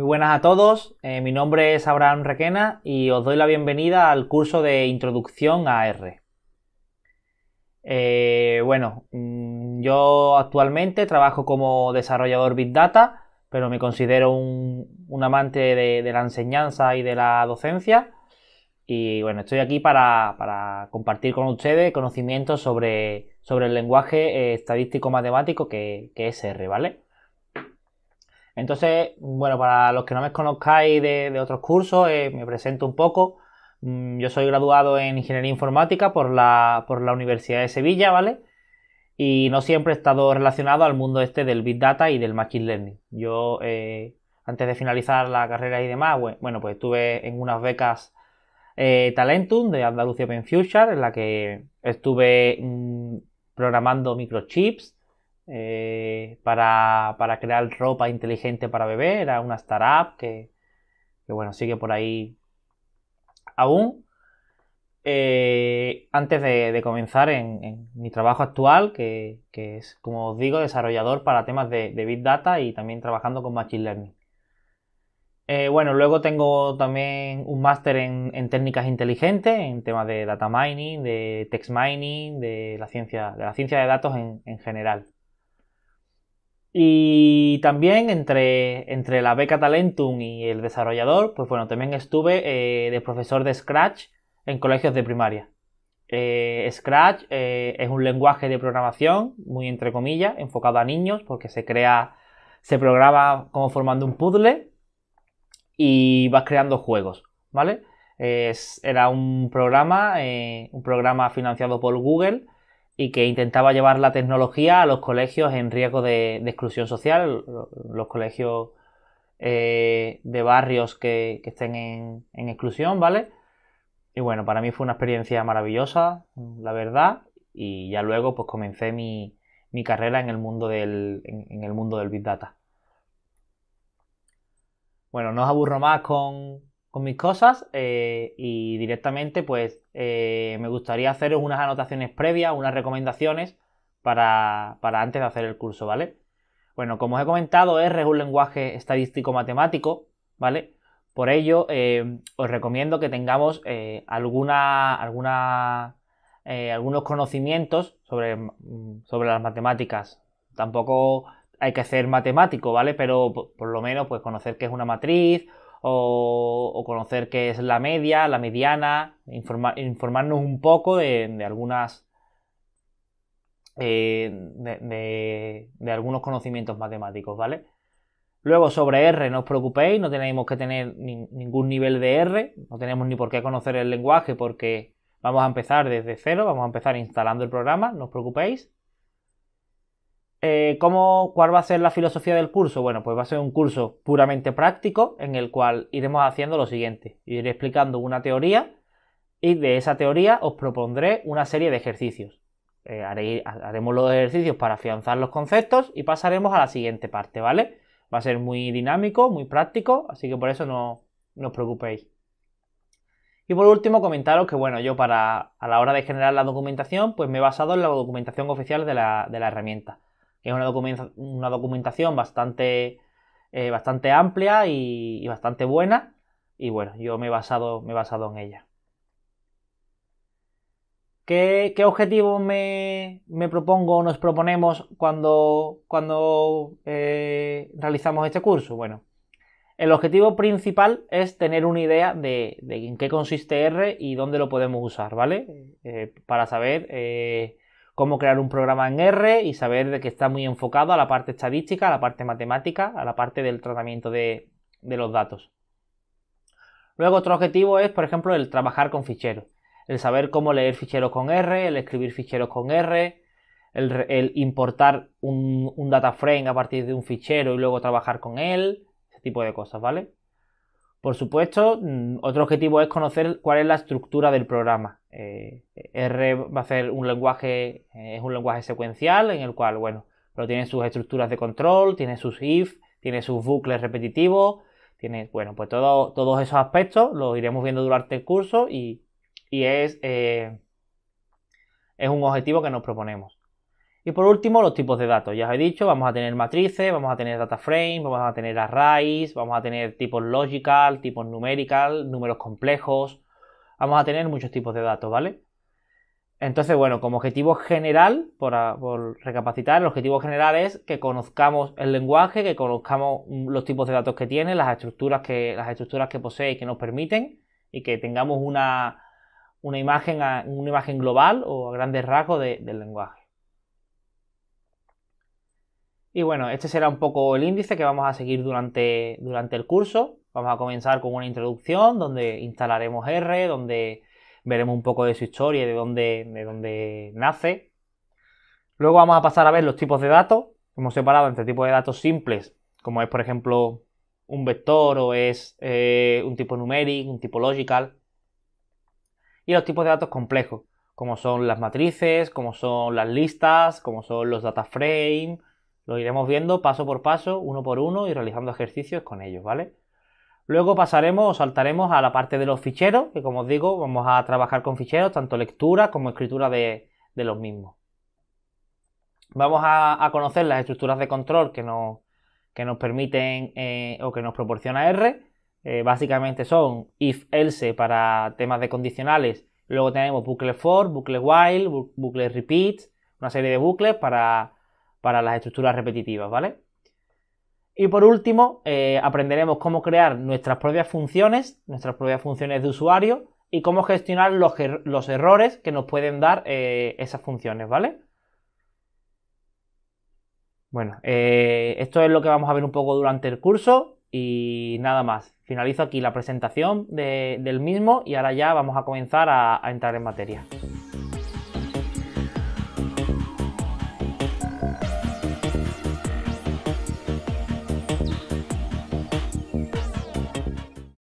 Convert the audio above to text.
Muy buenas a todos, eh, mi nombre es Abraham Requena y os doy la bienvenida al curso de Introducción a R. Eh, bueno, mm, yo actualmente trabajo como desarrollador Big Data, pero me considero un, amante de, la enseñanza y de la docencia. Y bueno, estoy aquí para, compartir con ustedes conocimientos sobre, el lenguaje eh, estadístico matemático que es R, ¿vale? Entonces, bueno, para los que no me conozcáis de, otros cursos, eh, me presento un poco. Mm, yo soy graduado en Ingeniería Informática por la, Universidad de Sevilla, ¿vale? Y no siempre he estado relacionado al mundo este del Big Data y del Machine Learning. Yo, eh, antes de finalizar la carrera y demás, bueno, pues estuve en unas becas eh, Talentum de Andalucía Pen Future, en la que estuve mm, programando microchips, eh, para, crear ropa inteligente para beber, era una startup que, bueno, sigue por ahí aún. Eh, antes de, comenzar en, mi trabajo actual, que, es, como os digo, desarrollador para temas de, Big Data y también trabajando con Machine Learning. Eh, bueno, luego tengo también un máster en, técnicas inteligentes, en temas de data mining, de text mining, de la ciencia de, la ciencia de datos en general. Y también entre, la beca Talentum y el desarrollador, pues bueno, también estuve eh, de profesor de Scratch en colegios de primaria. Eh, Scratch eh, es un lenguaje de programación, muy entre comillas, enfocado a niños, porque se crea, se programa como formando un puzzle y vas creando juegos, ¿vale? era un programa, un programa financiado por Google y que intentaba llevar la tecnología a los colegios en riesgo de, exclusión social, los colegios eh, de barrios que, estén en, exclusión, ¿vale? Y bueno, para mí fue una experiencia maravillosa, la verdad, y ya luego pues comencé mi, carrera en el mundo del, en el mundo del Big Data. Bueno, no os aburro más con, con mis cosas eh, y directamente pues eh, me gustaría hacer unas anotaciones previas, unas recomendaciones para, antes de hacer el curso, ¿vale? Bueno, como os he comentado, R es un lenguaje estadístico matemático, ¿vale? Por ello, eh, os recomiendo que tengamos alguna, alguna, algunos conocimientos mm, sobre, las matemáticas. Tampoco hay que ser matemático, ¿vale? Pero por, lo menos pues conocer qué es una matriz o, conocer qué es la media, la mediana, informarnos un poco de, algunas eh, de, algunos conocimientos matemáticos, ¿vale? Luego sobre R, no os preocupéis, no tenemos que tener ningún nivel de R, no tenemos ni por qué conocer el lenguaje porque vamos a empezar desde cero, vamos a empezar instalando el programa, no os preocupéis. Eh, ¿Cuál va a ser la filosofía del curso? Bueno, pues va a ser un curso puramente práctico en el cual iremos haciendo lo siguiente. Iré explicando una teoría y de esa teoría os propondré una serie de ejercicios. Eh, haremos los ejercicios para afianzar los conceptos y pasaremos a la siguiente parte, ¿vale? Va a ser muy dinámico, muy práctico, así que por eso no, os preocupéis. Y por último, comentaros que, bueno, yo para a la hora de generar la documentación, pues me he basado en la documentación oficial de la herramienta. Es una, documentación, una documentación bastante, eh, bastante amplia y, bastante buena. Y bueno, yo me he basado, me he basado en ella. ¿Qué, objetivo me, propongo o nos proponemos cuando, eh, realizamos este curso? Bueno, el objetivo principal es tener una idea de, en qué consiste R y dónde lo podemos usar, ¿vale? Eh, para saber cómo crear un programa en R y saber de que está muy enfocado a la parte estadística, a la parte matemática, a la parte del tratamiento de, los datos. Luego otro objetivo es, por ejemplo, el trabajar con ficheros. El saber cómo leer ficheros con R, el escribir ficheros con R, el, importar un, un data frame a partir de un fichero y luego trabajar con él, ese tipo de cosas, ¿vale? Por supuesto, mm, otro objetivo es conocer cuál es la estructura del programa. Eh, R va a ser un lenguaje, eh, es un lenguaje secuencial en el cual, bueno, pero tiene sus estructuras de control, tiene sus if, tiene sus bucles repetitivos, tiene, bueno, pues todos esos aspectos los iremos viendo durante el curso y, es, eh, es un objetivo que nos proponemos. Y por último, los tipos de datos. Ya os he dicho, vamos a tener matrices, vamos a tener data frame vamos a tener arrays, vamos a tener tipos logical, tipos numerical, números complejos, vamos a tener muchos tipos de datos, ¿vale? Entonces, bueno, como objetivo general, por, recapacitar, el objetivo general es que conozcamos el lenguaje, que conozcamos mm, los tipos de datos que tiene, las estructuras que, las estructuras que posee y que nos permiten, y que tengamos una, imagen, una imagen global o a grandes rasgos del lenguaje. Y bueno, este será un poco el índice que vamos a seguir durante, durante el curso. Vamos a comenzar con una introducción donde instalaremos R, donde veremos un poco de su historia y de dónde, de dónde nace. Luego vamos a pasar a ver los tipos de datos. Hemos separado entre tipos de datos simples, como es por ejemplo un vector o es eh, un tipo numérico, un tipo logical. Y los tipos de datos complejos, como son las matrices, como son las listas, como son los data frame. Lo iremos viendo paso por paso, uno por uno y realizando ejercicios con ellos, ¿vale? Luego pasaremos, saltaremos a la parte de los ficheros, que como os digo, vamos a trabajar con ficheros, tanto lectura como escritura de, los mismos. Vamos a, conocer las estructuras de control que nos, que nos permiten eh, o que nos proporciona R. Eh, básicamente son if, else para temas de condicionales. Luego tenemos bucle for, bucle while, bucle repeat, una serie de bucles para, para las estructuras repetitivas, ¿vale? Y por último, eh, aprenderemos cómo crear nuestras propias funciones, nuestras propias funciones de usuario y cómo gestionar los, er-, errores que nos pueden dar eh, esas funciones, ¿vale? Bueno, eh, esto es lo que vamos a ver un poco durante el curso y nada más. Finalizo aquí la presentación del mismo y ahora ya vamos a comenzar a entrar en materia.